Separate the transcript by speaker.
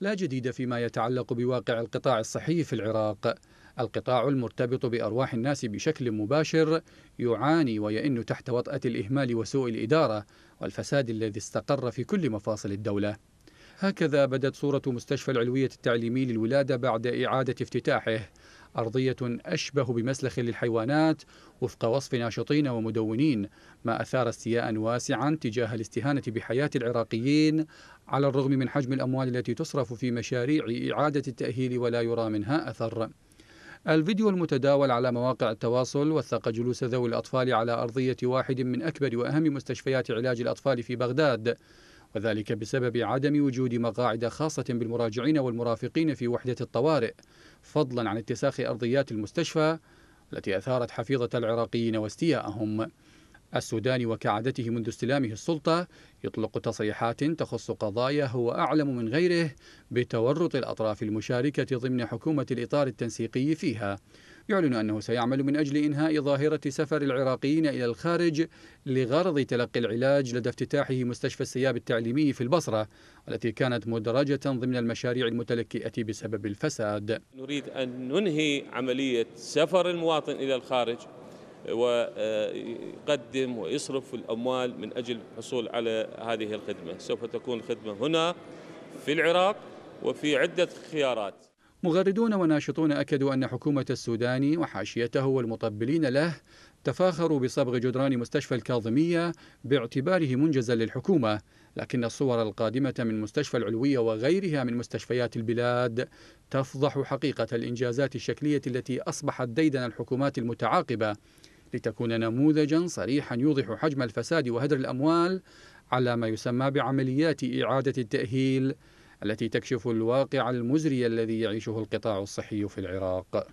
Speaker 1: لا جديد فيما يتعلق بواقع القطاع الصحي في العراق القطاع المرتبط بأرواح الناس بشكل مباشر يعاني ويئن تحت وطأة الإهمال وسوء الإدارة والفساد الذي استقر في كل مفاصل الدولة هكذا بدت صورة مستشفى العلوية التعليمي للولادة بعد إعادة افتتاحه أرضية أشبه بمسلخ للحيوانات وفق وصف ناشطين ومدونين ما أثار استياء واسعا تجاه الاستهانة بحياة العراقيين على الرغم من حجم الأموال التي تصرف في مشاريع إعادة التأهيل ولا يرى منها أثر الفيديو المتداول على مواقع التواصل وثق جلوس ذوي الأطفال على أرضية واحد من أكبر وأهم مستشفيات علاج الأطفال في بغداد وذلك بسبب عدم وجود مقاعد خاصة بالمراجعين والمرافقين في وحدة الطوارئ فضلا عن اتساخ أرضيات المستشفى التي أثارت حفيظة العراقيين واستياءهم السودان وكعادته منذ استلامه السلطة يطلق تصريحات تخص قضايا هو أعلم من غيره بتورط الأطراف المشاركة ضمن حكومة الإطار التنسيقي فيها يعلن أنه سيعمل من أجل إنهاء ظاهرة سفر العراقيين إلى الخارج لغرض تلقي العلاج لدى افتتاحه مستشفى السياب التعليمي في البصرة التي كانت مدرجة ضمن المشاريع المتلكئة بسبب الفساد
Speaker 2: نريد أن ننهي عملية سفر المواطن إلى الخارج ويقدم ويصرف الأموال من أجل الحصول على هذه الخدمة سوف تكون الخدمة هنا في العراق وفي عدة خيارات
Speaker 1: مغردون وناشطون أكدوا أن حكومة السوداني وحاشيته والمطبلين له تفاخروا بصبغ جدران مستشفى الكاظمية باعتباره منجزا للحكومة لكن الصور القادمة من مستشفى العلوية وغيرها من مستشفيات البلاد تفضح حقيقة الإنجازات الشكلية التي أصبحت ديدن الحكومات المتعاقبة لتكون نموذجا صريحا يوضح حجم الفساد وهدر الأموال على ما يسمى بعمليات إعادة التأهيل التي تكشف الواقع المزري الذي يعيشه القطاع الصحي في العراق